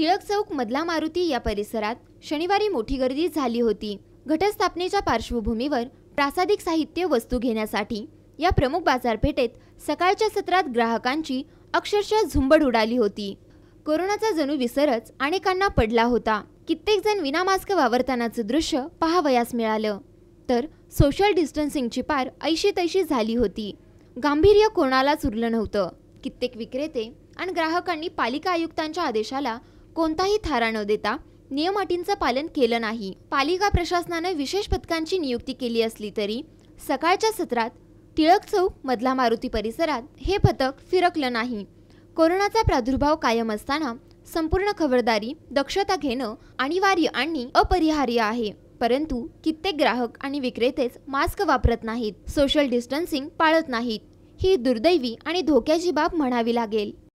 टिळक चौक मधला मारुती या परिसरात शनिवारी मोठी गर्दी झाली होती घटस्थापनेच्या पार्श्वभूमीवर प्रासादिक साहित्य वस्तू घेण्यासाठी या प्रमुख बाजारपेठेत सकाळच्या सत्रात ग्राहकांची अक्षरशः झुंबड उडाली होती कोरोनाचा जणू विसरच अनेकांना पडला होता कित्येक जण विना मास्क वावरतानाचं दृश्य पहावयास मिळालं तर सोशल डिस्टन्सिंगची पार ऐशी तैशी झाली होती गांभीर्य कोणालाच उरलं नव्हतं कित्येक विक्रेते आणि ग्राहकांनी पालिका आयुक्तांच्या आदेशाला कोणताही थारा न देता नियम अटींचं पालन केलं नाही पालिका प्रशासनानं विशेष पथकांची नियुक्ती केली असली तरी सकाळच्या सत्रात टिळक चौक मधला मारुती परिसरात हे पथक फिरकलं नाही कोरोनाचा प्रादुर्भाव कायम असताना संपूर्ण खबरदारी दक्षता घेणं अनिवार्य आणि अपरिहार्य आहे परंतु कित्येक ग्राहक आणि विक्रेतेच मास्क वापरत नाहीत सोशल डिस्टन्सिंग पाळत नाहीत ही दुर्दैवी आणि धोक्याची बाब म्हणावी लागेल